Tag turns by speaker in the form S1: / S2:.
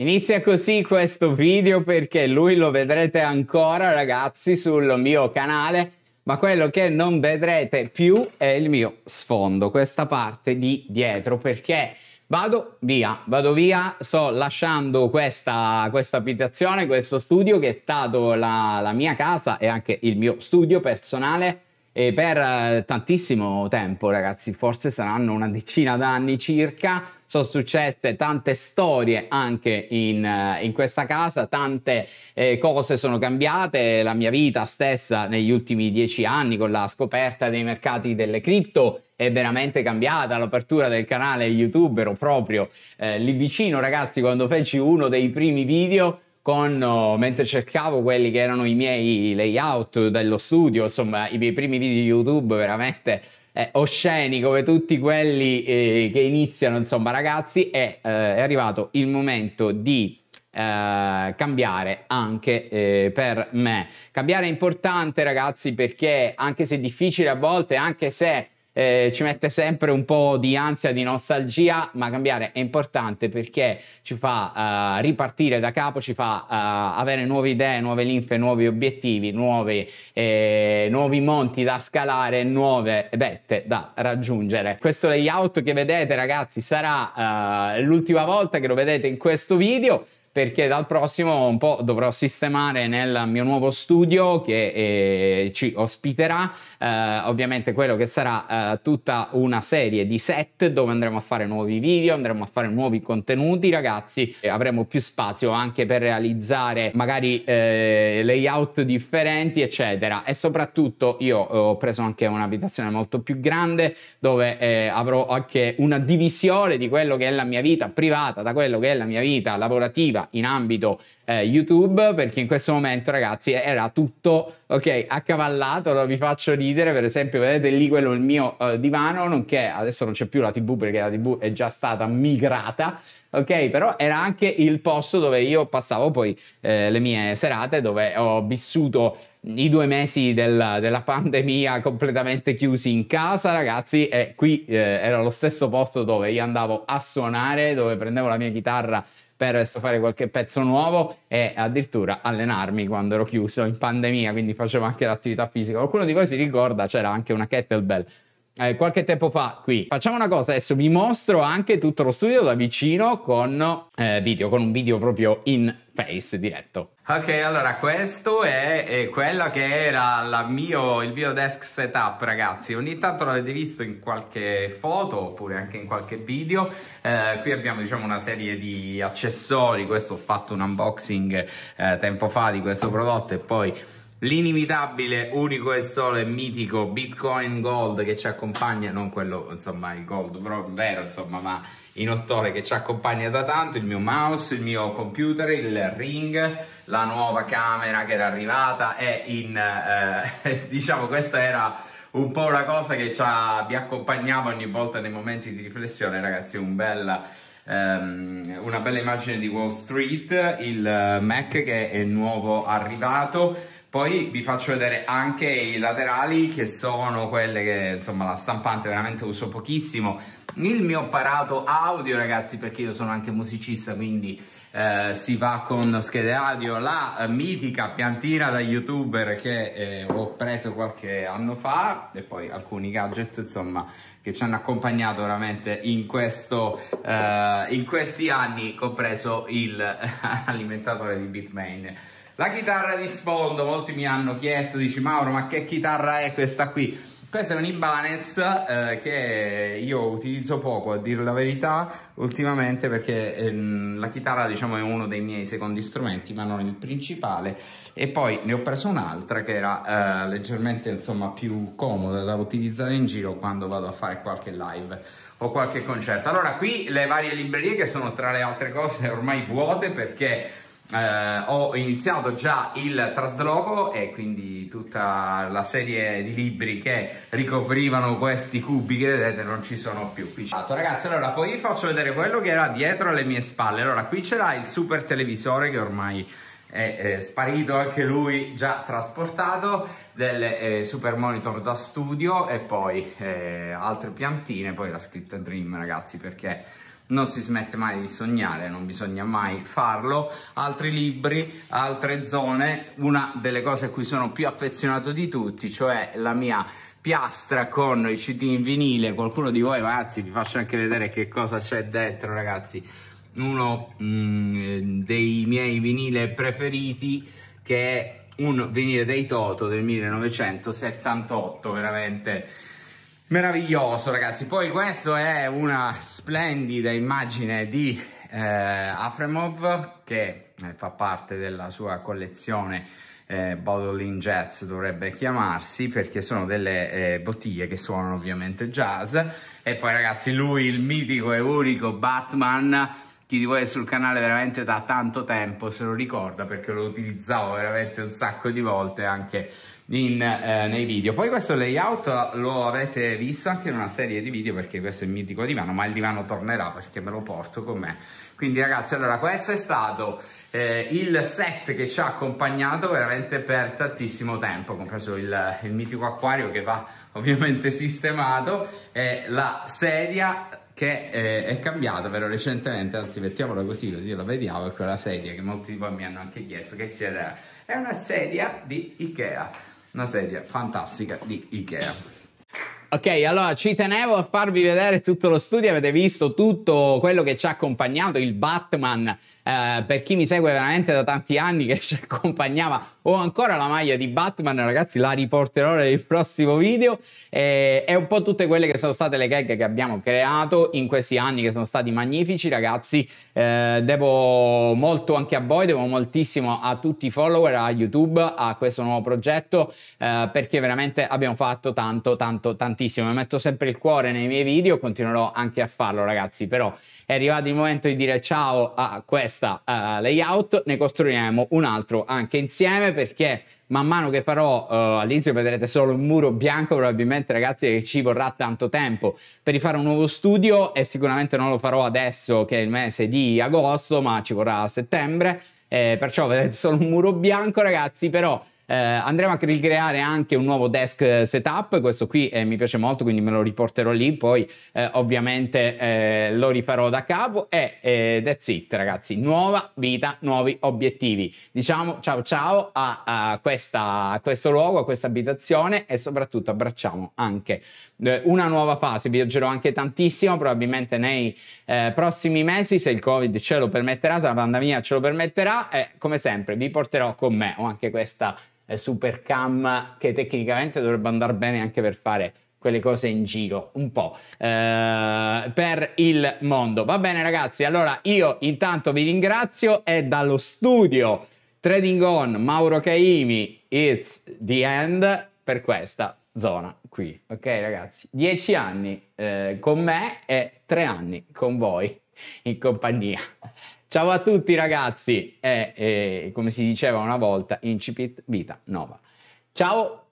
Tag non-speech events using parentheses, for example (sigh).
S1: Inizia così questo video perché lui lo vedrete ancora ragazzi sul mio canale ma quello che non vedrete più è il mio sfondo, questa parte di dietro perché vado via, vado via, sto lasciando questa, questa abitazione, questo studio che è stato la, la mia casa e anche il mio studio personale e per eh, tantissimo tempo, ragazzi, forse saranno una decina d'anni circa, sono successe tante storie anche in, eh, in questa casa, tante eh, cose sono cambiate, la mia vita stessa negli ultimi dieci anni con la scoperta dei mercati delle cripto è veramente cambiata, l'apertura del canale YouTube ero proprio eh, lì vicino, ragazzi, quando feci uno dei primi video con, oh, mentre cercavo quelli che erano i miei layout dello studio, insomma i miei primi video YouTube veramente eh, osceni come tutti quelli eh, che iniziano, insomma ragazzi, e, eh, è arrivato il momento di eh, cambiare anche eh, per me. Cambiare è importante, ragazzi, perché anche se è difficile a volte, anche se eh, ci mette sempre un po' di ansia, di nostalgia, ma cambiare è importante perché ci fa uh, ripartire da capo, ci fa uh, avere nuove idee, nuove linfe, nuovi obiettivi, nuove, eh, nuovi monti da scalare, nuove vette da raggiungere. Questo layout che vedete ragazzi sarà uh, l'ultima volta che lo vedete in questo video perché dal prossimo un po' dovrò sistemare nel mio nuovo studio che eh, ci ospiterà eh, ovviamente quello che sarà eh, tutta una serie di set dove andremo a fare nuovi video, andremo a fare nuovi contenuti ragazzi e avremo più spazio anche per realizzare magari eh, layout differenti eccetera e soprattutto io eh, ho preso anche un'abitazione molto più grande dove eh, avrò anche una divisione di quello che è la mia vita privata da quello che è la mia vita lavorativa in ambito eh, YouTube perché in questo momento ragazzi era tutto ok accavallato, allora vi faccio ridere, per esempio vedete lì quello il mio eh, divano, nonché adesso non c'è più la TV perché la TV è già stata migrata, ok? Però era anche il posto dove io passavo poi eh, le mie serate, dove ho vissuto i due mesi del, della pandemia completamente chiusi in casa, ragazzi, e qui eh, era lo stesso posto dove io andavo a suonare, dove prendevo la mia chitarra per fare qualche pezzo nuovo e addirittura allenarmi quando ero chiuso in pandemia, quindi facevo anche l'attività fisica. Qualcuno di voi si ricorda, c'era anche una kettlebell eh, qualche tempo fa qui. Facciamo una cosa, adesso vi mostro anche tutto lo studio da vicino con eh, video, con un video proprio in face diretto. Ok, allora questo è, è quella che era mio, il mio desk setup ragazzi, ogni tanto l'avete visto in qualche foto oppure anche in qualche video, eh, qui abbiamo diciamo una serie di accessori, questo ho fatto un unboxing eh, tempo fa di questo prodotto e poi l'inimitabile, unico e solo e mitico Bitcoin Gold che ci accompagna, non quello, insomma, il gold però vero, insomma, ma in ottore che ci accompagna da tanto, il mio mouse, il mio computer, il ring, la nuova camera che era arrivata e in, eh, (laughs) diciamo, questa era un po' una cosa che vi accompagnava ogni volta nei momenti di riflessione, ragazzi, un bel ehm, una bella immagine di Wall Street, il eh, Mac che è nuovo arrivato, poi vi faccio vedere anche i laterali che sono quelle che insomma la stampante veramente uso pochissimo. Il mio apparato audio ragazzi perché io sono anche musicista quindi eh, si va con schede audio. La eh, mitica piantina da youtuber che eh, ho preso qualche anno fa e poi alcuni gadget insomma che ci hanno accompagnato veramente in, questo, eh, in questi anni compreso l'alimentatore (laughs) di Bitmain la chitarra di sfondo, molti mi hanno chiesto, dici Mauro, ma che chitarra è questa qui? Questa è un Ibanez eh, che io utilizzo poco, a dire la verità, ultimamente perché ehm, la chitarra diciamo, è uno dei miei secondi strumenti, ma non il principale. E poi ne ho preso un'altra che era eh, leggermente insomma, più comoda da utilizzare in giro quando vado a fare qualche live o qualche concerto. Allora qui le varie librerie che sono tra le altre cose ormai vuote perché eh, ho iniziato già il trasloco e quindi tutta la serie di libri che ricoprivano questi cubi che vedete non ci sono più. Allora, esatto, ragazzi, allora poi vi faccio vedere quello che era dietro alle mie spalle. Allora, qui c'era il super televisore che ormai è, è sparito anche lui già trasportato del eh, super monitor da studio e poi eh, altre piantine poi la scritta dream ragazzi perché non si smette mai di sognare, non bisogna mai farlo. Altri libri, altre zone, una delle cose a cui sono più affezionato di tutti, cioè la mia piastra con i CD in vinile. Qualcuno di voi, ragazzi, vi faccio anche vedere che cosa c'è dentro, ragazzi. Uno mh, mm, dei miei vinile preferiti che è un vinile dei Toto del 1978, veramente Meraviglioso ragazzi, poi questa è una splendida immagine di eh, Afremov che eh, fa parte della sua collezione eh, Bottling Jazz dovrebbe chiamarsi perché sono delle eh, bottiglie che suonano ovviamente jazz e poi ragazzi lui il mitico e unico Batman chi di voi è sul canale veramente da tanto tempo se lo ricorda perché lo utilizzavo veramente un sacco di volte anche in, eh, nei video. Poi questo layout lo avete visto anche in una serie di video perché questo è il mitico divano, ma il divano tornerà perché me lo porto con me. Quindi ragazzi, allora questo è stato eh, il set che ci ha accompagnato veramente per tantissimo tempo, compreso il, il mitico acquario che va ovviamente sistemato e la sedia che eh, è cambiata però recentemente, anzi mettiamola così così la vediamo, è ecco quella sedia che molti di voi mi hanno anche chiesto che sia è una sedia di Ikea, una sedia fantastica di Ikea. Ok, allora ci tenevo a farvi vedere tutto lo studio, avete visto tutto quello che ci ha accompagnato, il Batman, eh, per chi mi segue veramente da tanti anni che (laughs) ci accompagnava, ho ancora la maglia di Batman, ragazzi la riporterò nel prossimo video, e, e un po' tutte quelle che sono state le gag che abbiamo creato in questi anni che sono stati magnifici, ragazzi, eh, devo molto anche a voi, devo moltissimo a tutti i follower, a YouTube, a questo nuovo progetto, eh, perché veramente abbiamo fatto tanto, tanto, tanto tantissimo metto sempre il cuore nei miei video, continuerò anche a farlo ragazzi, però è arrivato il momento di dire ciao a questa uh, layout, ne costruiamo un altro anche insieme perché man mano che farò uh, all'inizio vedrete solo un muro bianco probabilmente ragazzi che ci vorrà tanto tempo per rifare un nuovo studio e sicuramente non lo farò adesso che è il mese di agosto ma ci vorrà a settembre eh, perciò vedrete solo un muro bianco ragazzi però eh, andremo a ricreare anche un nuovo desk eh, setup, questo qui eh, mi piace molto, quindi me lo riporterò lì, poi eh, ovviamente eh, lo rifarò da capo e that's it ragazzi, nuova vita, nuovi obiettivi. Diciamo ciao ciao a, a, questa, a questo luogo, a questa abitazione e soprattutto abbracciamo anche una nuova fase, viaggerò anche tantissimo, probabilmente nei eh, prossimi mesi, se il Covid ce lo permetterà, se la pandemia ce lo permetterà, e come sempre vi porterò con me, ho anche questa eh, super cam che tecnicamente dovrebbe andare bene anche per fare quelle cose in giro un po' eh, per il mondo. Va bene ragazzi, allora io intanto vi ringrazio e dallo studio Trading On Mauro Caimi, it's the end per questa zona qui. Ok ragazzi, dieci anni eh, con me e tre anni con voi in compagnia. Ciao a tutti ragazzi e, eh, e eh, come si diceva una volta, incipit vita nova. Ciao!